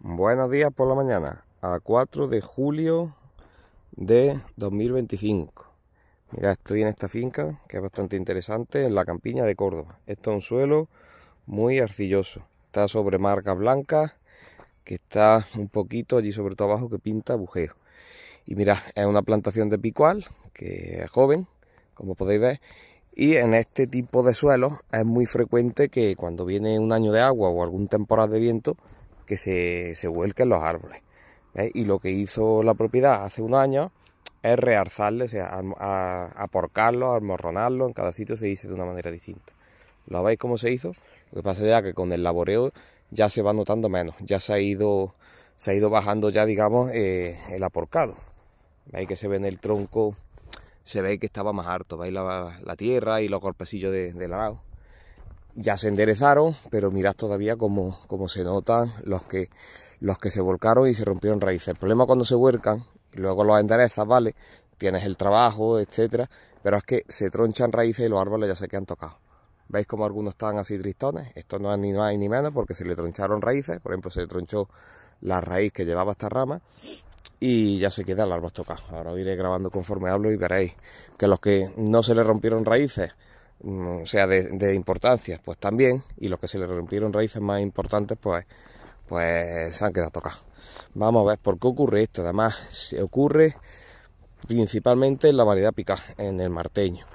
Buenos días por la mañana, a 4 de julio de 2025. Mira, estoy en esta finca que es bastante interesante, en la campiña de Córdoba. Esto es un suelo muy arcilloso. Está sobre marcas blancas, que está un poquito allí sobre todo abajo que pinta bujeo. Y mira, es una plantación de picual, que es joven, como podéis ver. Y en este tipo de suelo es muy frecuente que cuando viene un año de agua o algún temporal de viento, que se, vuelquen los árboles. ¿eh? Y lo que hizo la propiedad hace un año es rearzarle, aporcarlos, sea, almorronarlo, en cada sitio se dice de una manera distinta. ¿Lo veis cómo se hizo? Lo que pasa ya que con el laboreo ya se va notando menos, ya se ha ido, se ha ido bajando ya, digamos, eh, el aporcado. Veis que se ve en el tronco, se ve que estaba más harto, veis la, tierra y los golpecillos del arado ya se enderezaron, pero mirad todavía cómo, se notan los que, los que se volcaron y se rompieron raíces. El problema cuando se vuelcan, y luego los enderezas, ¿vale? Tienes el trabajo, etcétera, pero es que se tronchan raíces y los árboles ya se quedan tocados. ¿Veis cómo algunos están así tristones? Esto no es ni más ni menos porque se le troncharon raíces, por ejemplo, se le tronchó la raíz que llevaba esta rama y ya se queda el árbol tocado. Ahora os iré grabando conforme hablo y veréis que los que no se le rompieron raíces o mm, sea, de, importancia, pues también, y los que se le rompieron raíces más importantes, pues, pues se han quedado tocados. Vamos a ver por qué ocurre esto. Además, se ocurre principalmente en la variedad pica, en el marteño.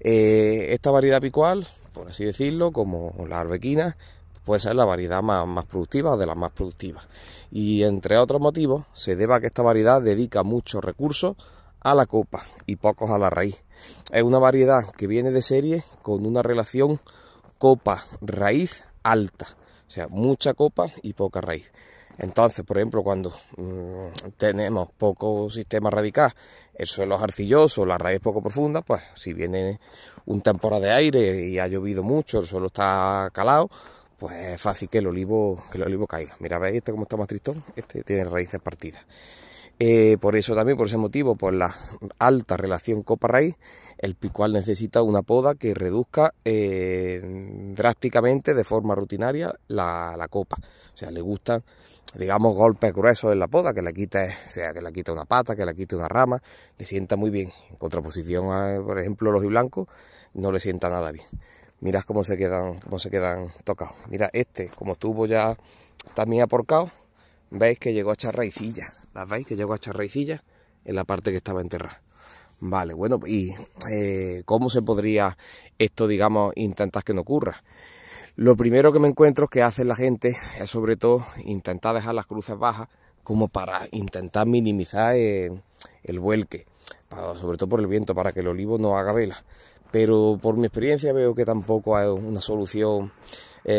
Eh, esta variedad picual, por así decirlo, como la arbequina, puede ser la variedad más, más productiva o de las más productivas. Y entre otros motivos, se debe a que esta variedad dedica muchos recursos a la copa y pocos a la raíz. Es una variedad que viene de serie con una relación copa-raíz alta. O sea, mucha copa y poca raíz. Entonces, por ejemplo, cuando mm, tenemos poco sistema radical, el suelo es arcilloso, la raíz poco profunda, pues si viene un temporada de aire y ha llovido mucho, el suelo está calado, pues es fácil que el olivo, que el olivo caiga. Mira, ¿veis este cómo está más tristón? Este tiene raíces partidas. Eh, por eso también, por ese motivo, por la alta relación copa-raíz, el picual necesita una poda que reduzca eh, drásticamente, de forma rutinaria, la, copa. O sea, le gustan, digamos, golpes gruesos en la poda, que le quite, o sea, que le quite una pata, que le quite una rama, le sienta muy bien. En contraposición a, por ejemplo, los blancos, no le sienta nada bien. Mirad cómo se quedan, cómo se quedan tocados. Mira, este, como estuvo ya también aporcado, veis que llegó a echar raicillas las veis que llegó a echar raicillas en la parte que estaba enterrada. Vale, bueno, ¿y eh, cómo se podría esto, digamos, intentar que no ocurra? Lo primero que me encuentro que hace la gente es sobre todo intentar dejar las cruces bajas como para intentar minimizar eh, el vuelque, sobre todo por el viento, para que el olivo no haga vela. Pero por mi experiencia veo que tampoco hay una solución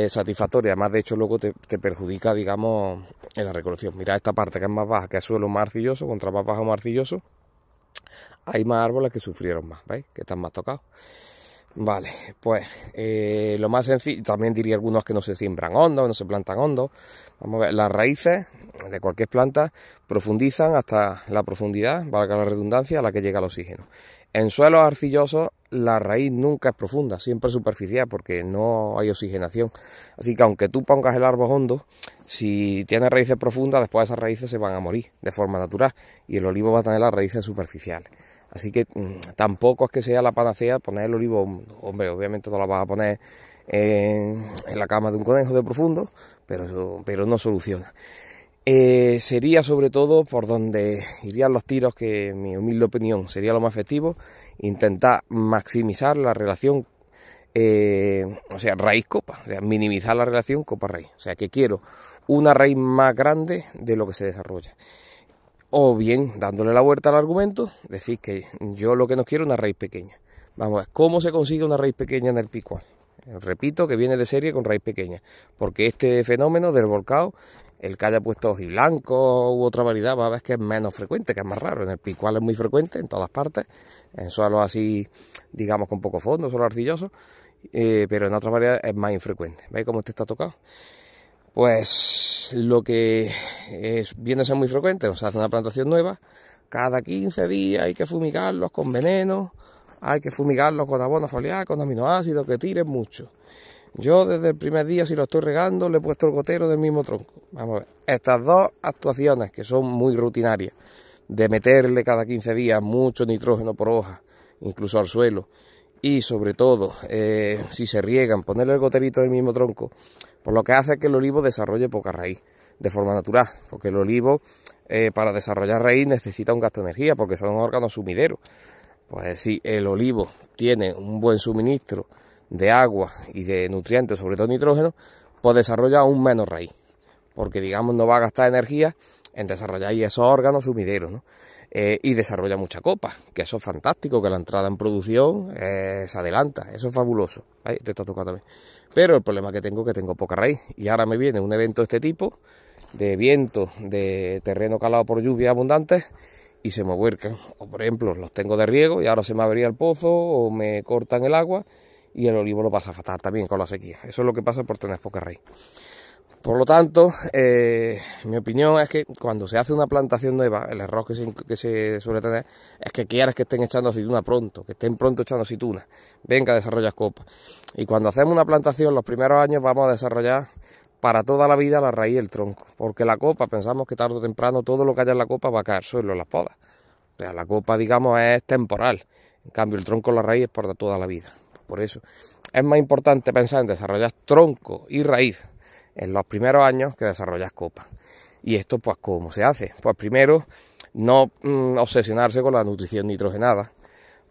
satisfactoria. Además, de hecho, luego te, perjudica, digamos, en la recolección. Mira esta parte que es más baja, que es suelo más arcilloso, contra más bajo más arcilloso. Hay más árboles que sufrieron más, Que están más tocados. Vale, pues eh, lo más sencillo, también diría algunos que no se siembran hondo no se plantan hondo Vamos a ver, las raíces de cualquier planta profundizan hasta la profundidad, valga la redundancia, a la que llega el oxígeno. En suelos arcillosos la raíz nunca es profunda, siempre es superficial porque no hay oxigenación. Así que aunque tú pongas el árbol hondo, si tiene raíces profundas, después esas raíces se van a morir de forma natural y el olivo va a tener las raíces superficiales. Así que mm, tampoco es que sea la panacea poner el olivo, hombre, obviamente no la vas a poner en, la cama de un conejo de profundo, pero, pero no soluciona. Eh, sería sobre todo por donde irían los tiros que, en mi humilde opinión, sería lo más efectivo, intentar maximizar la relación, eh, o sea, raíz-copa, o sea, minimizar la relación copa-raíz. O sea, que quiero una raíz más grande de lo que se desarrolla. O bien, dándole la vuelta al argumento, decir que yo lo que no quiero es una raíz pequeña. Vamos a ver, ¿cómo se consigue una raíz pequeña en el pico Repito que viene de serie con raíz pequeña, porque este fenómeno del volcado, el que haya puesto blanco u otra variedad, va a ver que es menos frecuente, que es más raro. En el picual es muy frecuente, en todas partes, en suelos así, digamos, con poco fondo, suelo arcilloso eh, pero en otras variedades es más infrecuente. ¿Veis cómo este está tocado? Pues lo que es, viene a ser muy frecuente, o sea, hace una plantación nueva, cada 15 días hay que fumigarlos con veneno hay que fumigarlo con abono foliar, con aminoácidos, que tiren mucho. Yo desde el primer día, si lo estoy regando, le he puesto el gotero del mismo tronco. Vamos a ver, estas dos actuaciones que son muy rutinarias, de meterle cada 15 días mucho nitrógeno por hoja, incluso al suelo, y sobre todo, eh, si se riegan, ponerle el goterito del mismo tronco, por lo que hace que el olivo desarrolle poca raíz de forma natural, porque el olivo eh, para desarrollar raíz necesita un gasto de energía, porque son órganos sumideros. Pues si el olivo tiene un buen suministro de agua y de nutrientes, sobre todo nitrógeno, pues desarrolla un menos raíz. Porque digamos no va a gastar energía en desarrollar esos órganos sumideros, eh, y desarrolla mucha copa, que eso es fantástico, que la entrada en producción eh, se adelanta, eso es fabuloso. Ahí te está tocando Pero el problema que tengo es que tengo poca raíz. Y ahora me viene un evento de este tipo, de viento, de terreno calado por lluvia abundantes, y se me vuelcan. O por ejemplo, los tengo de riego y ahora se me avería el pozo o me cortan el agua y el olivo lo pasa fatal también con la sequía. Eso es lo que pasa por tener poca raíz. Por lo tanto, eh, mi opinión es que cuando se hace una plantación nueva, el error que se, suele tener es que quieras que estén echando aceituna pronto, que estén pronto echando aceituna. Venga, desarrollas copa. Y cuando hacemos una plantación, los primeros años vamos a desarrollar para toda la vida la raíz el tronco, porque la copa, pensamos que tarde o temprano todo lo que haya en la copa va a caer suelo en las podas. O sea, la copa, digamos, es temporal, en cambio el tronco, la raíz es para toda la vida. Por eso es más importante pensar en desarrollar tronco y raíz en los primeros años que desarrollar copa. Y esto, pues, ¿cómo se hace? Pues primero, no mm, obsesionarse con la nutrición nitrogenada,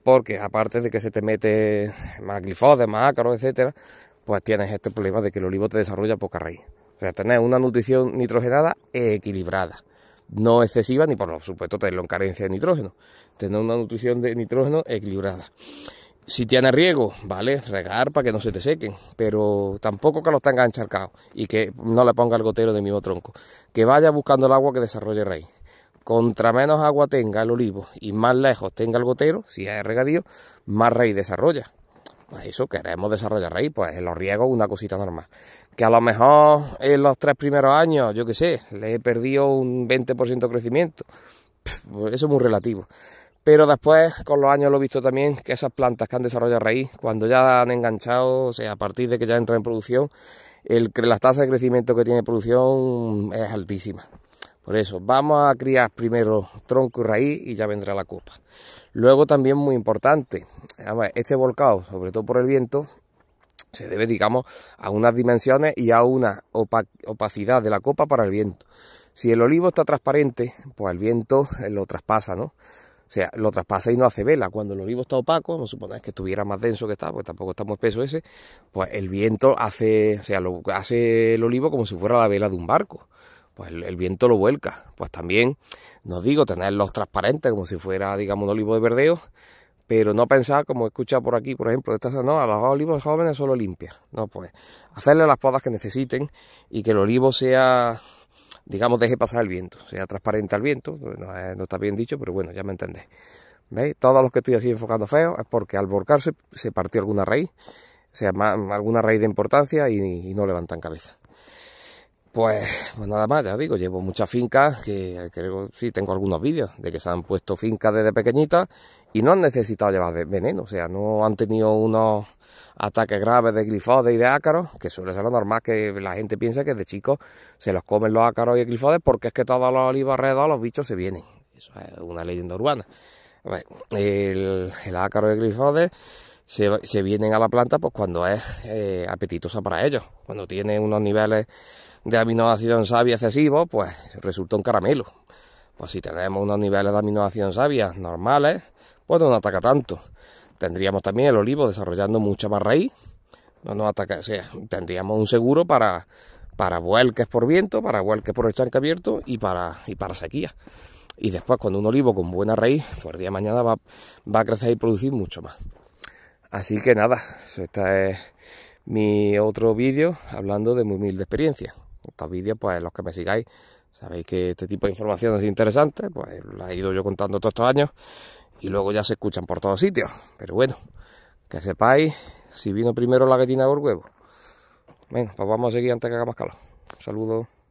porque aparte de que se te mete más de más ácaros, etcétera, pues tienes este problema de que el olivo te desarrolla poca raíz. O sea, tener una nutrición nitrogenada equilibrada, no excesiva ni por supuesto tenerlo en carencia de nitrógeno. Tener una nutrición de nitrógeno equilibrada. Si tiene riego, vale, regar para que no se te sequen, pero tampoco que los tengas encharcados y que no le ponga el gotero del mismo tronco. Que vaya buscando el agua que desarrolle raíz. Contra menos agua tenga el olivo y más lejos tenga el gotero, si es regadío, más raíz desarrolla pues eso, queremos desarrollar raíz, pues en los riegos una cosita normal. Que a lo mejor en los tres primeros años, yo qué sé, le he perdido un 20% de crecimiento. Pues eso es muy relativo. Pero después, con los años, lo he visto también que esas plantas que han desarrollado raíz, cuando ya han enganchado, o sea, a partir de que ya entran en producción, el, la tasa de crecimiento que tiene producción es altísima. Por eso, vamos a criar primero tronco y raíz y ya vendrá la copa. Luego también muy importante, este volcado, sobre todo por el viento, se debe, digamos, a unas dimensiones y a una opacidad de la copa para el viento. Si el olivo está transparente, pues el viento eh, lo traspasa, ¿no? O sea, lo traspasa y no hace vela. Cuando el olivo está opaco, vamos a suponer que estuviera más denso que está, pues tampoco está muy espeso ese, pues el viento hace, o sea, lo hace el olivo como si fuera la vela de un barco pues el, viento lo vuelca. Pues también, nos digo, tenerlos transparentes como si fuera, digamos, un olivo de verdeo, pero no pensar, como he escuchado por aquí, por ejemplo, estas, no, a los olivos jóvenes solo limpia. No, pues hacerle las podas que necesiten y que el olivo sea, digamos, deje pasar el viento, sea transparente al viento, pues no, no está bien dicho, pero bueno, ya me entendéis. ¿Veis? Todos los que estoy aquí enfocando feo es porque al volcarse se partió alguna raíz, o sea, alguna raíz de importancia y no levantan cabeza. Pues, pues, nada más, ya os digo, llevo muchas fincas que creo, sí, tengo algunos vídeos de que se han puesto fincas desde pequeñitas y no han necesitado llevar veneno, o sea, no han tenido unos ataques graves de glifode y de ácaros, que suele ser lo normal que la gente piensa que de chicos se los comen los ácaros y el porque es que todos los olivarredos, los bichos se vienen. Eso es una leyenda urbana. el, ácaro y el glifode se, vienen a la planta pues cuando es eh, apetitosa para ellos, cuando tiene unos niveles de aminoácidos en savia excesivos, pues resulta un caramelo. Pues si tenemos unos niveles de aminoácidos en normales, pues no nos ataca tanto. Tendríamos también el olivo desarrollando mucha más raíz, no nos ataca, o sea, tendríamos un seguro para, para vuelques por viento, para vuelques por el chanque abierto y para, y para sequía. Y después, cuando un olivo con buena raíz, por pues día mañana va, va a crecer y producir mucho más. Así que nada, este es eh, mi otro vídeo hablando de mi humilde experiencia estos vídeos, pues los que me sigáis, sabéis que este tipo de información es interesante, pues la he ido yo contando todos estos años y luego ya se escuchan por todos sitios. Pero bueno, que sepáis si vino primero la gallina o el huevo. Bueno, pues vamos a seguir antes que haga más calor. Un saludo.